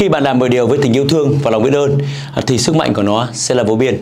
Khi bạn làm mọi điều với tình yêu thương và lòng biết ơn thì sức mạnh của nó sẽ là vô biên.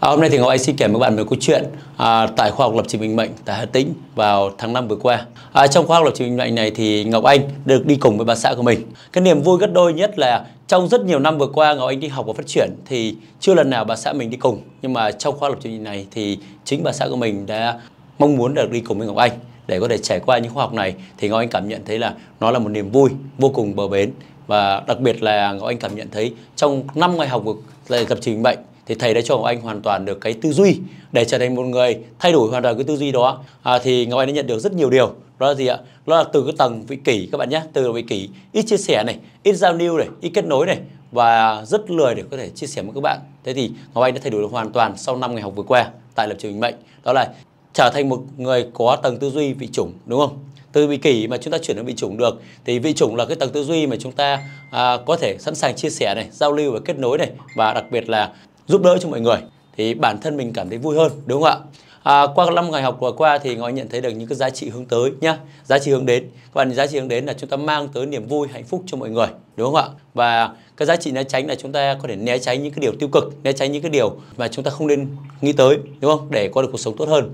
À, hôm nay thì Ngọc Anh xin kể với bạn một câu chuyện à, tại khoa học lập trình bình mệnh tại Hà Tĩnh vào tháng 5 vừa qua. À, trong khoa học lập trình bình mệnh này thì Ngọc Anh được đi cùng với bà xã của mình. Cái niềm vui gấp đôi nhất là trong rất nhiều năm vừa qua Ngọc Anh đi học và phát triển thì chưa lần nào bà xã mình đi cùng. Nhưng mà trong khoa học lập trình này thì chính bà xã của mình đã mong muốn được đi cùng với Ngọc Anh để có thể trải qua những khóa học này thì Ngọc Anh cảm nhận thấy là nó là một niềm vui vô cùng bờ bến và đặc biệt là Ngọc Anh cảm nhận thấy trong 5 ngày học về lập trình bệnh thì thầy đã cho Ngọc Anh hoàn toàn được cái tư duy để trở thành một người thay đổi hoàn toàn cái tư duy đó à, thì Ngọc Anh đã nhận được rất nhiều điều đó là gì ạ đó là từ cái tầng vị kỷ các bạn nhé từ vị kỷ ít chia sẻ này ít giao lưu này ít kết nối này và rất lười để có thể chia sẻ với các bạn thế thì Ngọc Anh đã thay đổi hoàn toàn sau 5 ngày học vừa qua tại lập trường bệnh đó là trở thành một người có tầng tư duy vị chủng đúng không? Từ vị kỷ mà chúng ta chuyển đến vị chủng được thì vị chủng là cái tầng tư duy mà chúng ta à, có thể sẵn sàng chia sẻ này, giao lưu và kết nối này và đặc biệt là giúp đỡ cho mọi người thì bản thân mình cảm thấy vui hơn đúng không ạ? à, qua 5 ngày học vừa qua thì ngồi nhận thấy được những cái giá trị hướng tới nhá giá trị hướng đến các bạn giá trị hướng đến là chúng ta mang tới niềm vui hạnh phúc cho mọi người đúng không ạ và cái giá trị né tránh là chúng ta có thể né tránh những cái điều tiêu cực né tránh những cái điều mà chúng ta không nên nghĩ tới đúng không để có được cuộc sống tốt hơn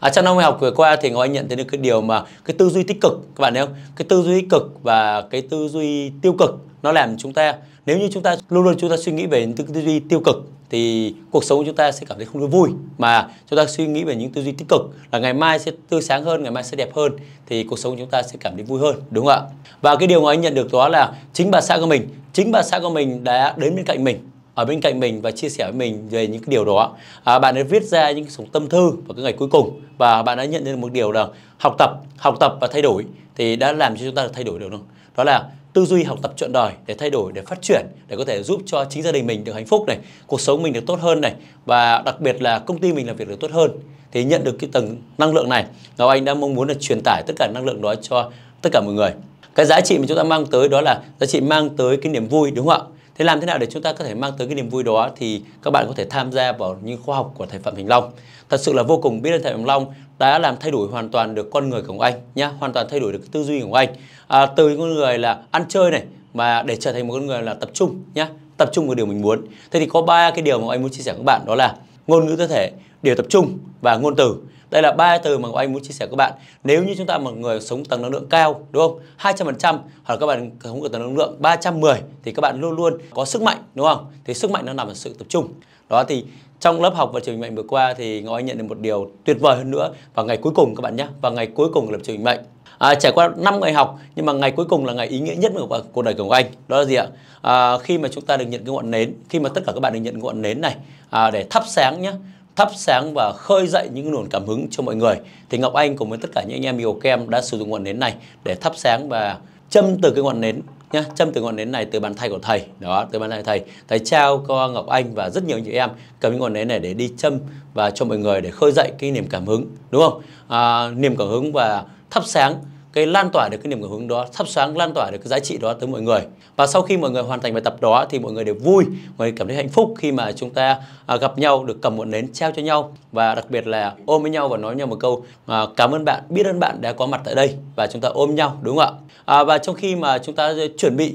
À, trong năm ngày học vừa qua thì ngọc nhận thấy được cái điều mà cái tư duy tích cực các bạn thấy không cái tư duy tích cực và cái tư duy tiêu cực nó làm chúng ta nếu như chúng ta luôn luôn chúng ta suy nghĩ về tư, tư duy tiêu cực thì cuộc sống của chúng ta sẽ cảm thấy không được vui mà chúng ta suy nghĩ về những tư duy tích cực là ngày mai sẽ tươi sáng hơn ngày mai sẽ đẹp hơn thì cuộc sống của chúng ta sẽ cảm thấy vui hơn đúng không ạ và cái điều mà anh nhận được đó là chính bà xã của mình chính bà xã của mình đã đến bên cạnh mình ở bên cạnh mình và chia sẻ với mình về những cái điều đó à, bạn đã viết ra những sống tâm thư vào cái ngày cuối cùng và bạn đã nhận được một điều là học tập học tập và thay đổi thì đã làm cho chúng ta được thay đổi được không đó là tư duy học tập trọn đời để thay đổi để phát triển để có thể giúp cho chính gia đình mình được hạnh phúc này cuộc sống mình được tốt hơn này và đặc biệt là công ty mình làm việc được tốt hơn thì nhận được cái tầng năng lượng này Ngọc Anh đã mong muốn là truyền tải tất cả năng lượng đó cho tất cả mọi người cái giá trị mà chúng ta mang tới đó là giá trị mang tới cái niềm vui đúng không ạ Thế làm thế nào để chúng ta có thể mang tới cái niềm vui đó thì các bạn có thể tham gia vào những khóa học của thầy Phạm Hình Long. Thật sự là vô cùng biết ơn thầy Phạm Long đã làm thay đổi hoàn toàn được con người của anh nhá, hoàn toàn thay đổi được tư duy của anh. À, từ con người là ăn chơi này mà để trở thành một con người là tập trung nhá, tập trung vào điều mình muốn. Thế thì có ba cái điều mà anh muốn chia sẻ với các bạn đó là ngôn ngữ cơ thể, điều tập trung và ngôn từ. Đây là ba từ mà Ngọc Anh muốn chia sẻ với các bạn. Nếu như chúng ta một người sống tầng năng lượng cao, đúng không? 200% hoặc là các bạn sống ở tầng năng lượng 310 thì các bạn luôn luôn có sức mạnh, đúng không? Thì sức mạnh nó nằm ở sự tập trung. Đó thì trong lớp học và trường mệnh vừa qua thì Ngọc Anh nhận được một điều tuyệt vời hơn nữa vào ngày cuối cùng các bạn nhé. Vào ngày cuối cùng của lập trường mệnh à, trải qua 5 ngày học nhưng mà ngày cuối cùng là ngày ý nghĩa nhất của cuộc đời của Ngọc Anh đó là gì ạ à, khi mà chúng ta được nhận cái ngọn nến khi mà tất cả các bạn được nhận ngọn nến này à, để thắp sáng nhé thắp sáng và khơi dậy những nguồn cảm hứng cho mọi người. Thì Ngọc Anh cùng với tất cả những anh em yêu kem đã sử dụng ngọn nến này để thắp sáng và châm từ cái ngọn nến nhá châm từ ngọn nến này từ bàn tay của thầy đó từ bàn tay thầy thầy trao cho ngọc anh và rất nhiều chị em cầm những ngọn nến này để đi châm và cho mọi người để khơi dậy cái niềm cảm hứng đúng không à, niềm cảm hứng và thắp sáng cái lan tỏa được cái niềm hưởng ứng đó thắp sáng lan tỏa được cái giá trị đó tới mọi người và sau khi mọi người hoàn thành bài tập đó thì mọi người đều vui mọi người cảm thấy hạnh phúc khi mà chúng ta à, gặp nhau được cầm một nến treo cho nhau và đặc biệt là ôm với nhau và nói với nhau một câu à, cảm ơn bạn biết ơn bạn đã có mặt tại đây và chúng ta ôm nhau đúng không ạ à, và trong khi mà chúng ta chuẩn bị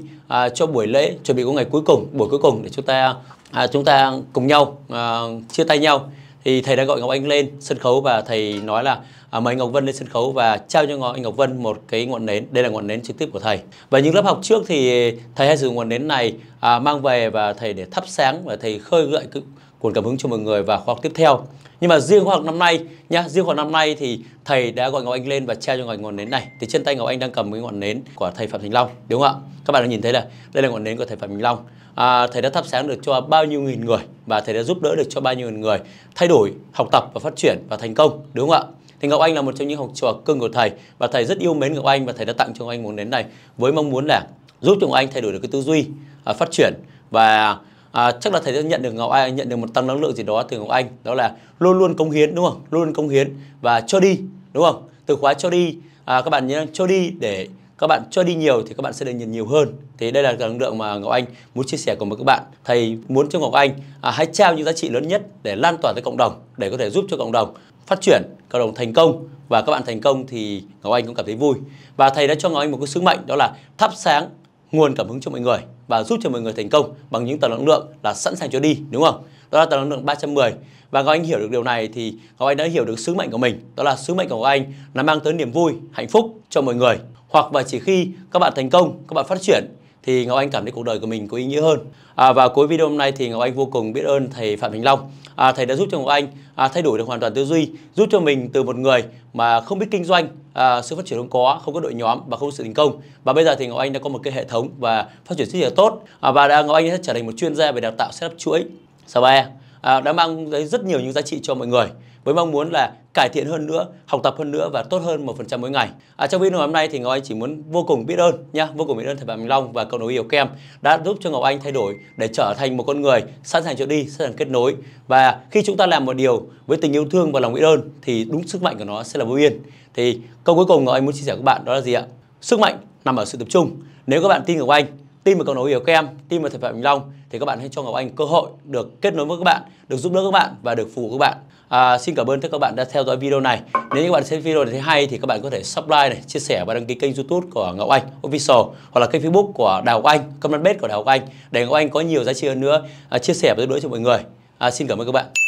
cho buổi lễ chuẩn bị của ngày cuối cùng buổi cuối cùng để chúng ta chúng ta cùng nhau chia tay nhau thì thầy đã gọi Ngọc Anh lên sân khấu và thầy nói là à, mời Ngọc Vân lên sân khấu và trao cho Ngọc Anh Ngọc Vân một cái ngọn nến. Đây là ngọn nến trực tiếp của thầy. Và những lớp học trước thì thầy hay sử dụng ngọn nến này à, mang về và thầy để thắp sáng và thầy khơi gợi nguồn cảm hứng cho mọi người và khóa học tiếp theo nhưng mà riêng khóa học năm nay nhá riêng khóa học năm nay thì thầy đã gọi ngọc anh lên và treo cho ngọc anh ngọn nến này thì trên tay ngọc anh đang cầm cái ngọn nến của thầy phạm thành long đúng không ạ các bạn đã nhìn thấy là đây là ngọn nến của thầy phạm thành long à, thầy đã thắp sáng được cho bao nhiêu nghìn người và thầy đã giúp đỡ được cho bao nhiêu người thay đổi học tập và phát triển và thành công đúng không ạ thì Ngọc Anh là một trong những học trò cưng của thầy và thầy rất yêu mến Ngọc Anh và thầy đã tặng cho Ngọc Anh ngọn nến này với mong muốn là giúp cho Ngọc Anh thay đổi được cái tư duy, à, phát triển và à, chắc là thầy sẽ nhận được Ngọc Anh nhận được một tăng năng lượng gì đó từ Ngọc Anh đó là luôn luôn cống hiến đúng không luôn luôn cống hiến và cho đi đúng không từ khóa cho đi à, các bạn nhớ cho đi để các bạn cho đi nhiều thì các bạn sẽ được nhận nhiều hơn thì đây là năng lượng mà Ngọc Anh muốn chia sẻ cùng với các bạn thầy muốn cho Ngọc Anh à, hãy trao những giá trị lớn nhất để lan tỏa tới cộng đồng để có thể giúp cho cộng đồng phát triển cộng đồng thành công và các bạn thành công thì Ngọc Anh cũng cảm thấy vui và thầy đã cho Ngọc Anh một cái sứ mệnh đó là thắp sáng nguồn cảm hứng cho mọi người và giúp cho mọi người thành công bằng những tầng năng lượng là sẵn sàng cho đi đúng không? Đó là tầng năng lượng 310 và Ngọc Anh hiểu được điều này thì các Anh đã hiểu được sứ mệnh của mình đó là sứ mệnh của Ngọc Anh là mang tới niềm vui, hạnh phúc cho mọi người hoặc và chỉ khi các bạn thành công, các bạn phát triển thì Ngọc Anh cảm thấy cuộc đời của mình có ý nghĩa hơn. À, và cuối video hôm nay thì Ngọc Anh vô cùng biết ơn thầy Phạm Thành Long. À, thầy đã giúp cho Ngọc Anh à, thay đổi được hoàn toàn tư duy, giúp cho mình từ một người mà không biết kinh doanh, à, sự phát triển không có, không có đội nhóm và không có sự thành công. Và bây giờ thì Ngọc Anh đã có một cái hệ thống và phát triển rất là tốt. À, và đã, Ngọc Anh đã trở thành một chuyên gia về đào tạo setup chuỗi. Sao ba à, đã mang tới rất nhiều những giá trị cho mọi người với mong muốn là cải thiện hơn nữa, học tập hơn nữa và tốt hơn một phần trăm mỗi ngày. À, trong video hôm nay thì Ngọc Anh chỉ muốn vô cùng biết ơn nha, vô cùng biết ơn thầy bạn Minh Long và câu nối yêu kem đã giúp cho Ngọc Anh thay đổi để trở thành một con người sẵn sàng cho đi, sẵn sàng kết nối. Và khi chúng ta làm một điều với tình yêu thương và lòng biết ơn thì đúng sức mạnh của nó sẽ là vô biên. Thì câu cuối cùng Ngọc Anh muốn chia sẻ với các bạn đó là gì ạ? Sức mạnh nằm ở sự tập trung. Nếu các bạn tin Ngọc Anh tin của cầu nối hiểu các em team của thầy phạm bình long thì các bạn hãy cho ngọc anh cơ hội được kết nối với các bạn được giúp đỡ các bạn và được phục các bạn à, xin cảm ơn tất cả các bạn đã theo dõi video này nếu như các bạn thấy video này thấy hay thì các bạn có thể subscribe này chia sẻ và đăng ký kênh youtube của ngọc anh official hoặc là kênh facebook của đào ngọc anh comment page của đào ngọc anh để ngọc anh có nhiều giá trị hơn nữa à, chia sẻ và giúp đỡ cho mọi người à, xin cảm ơn các bạn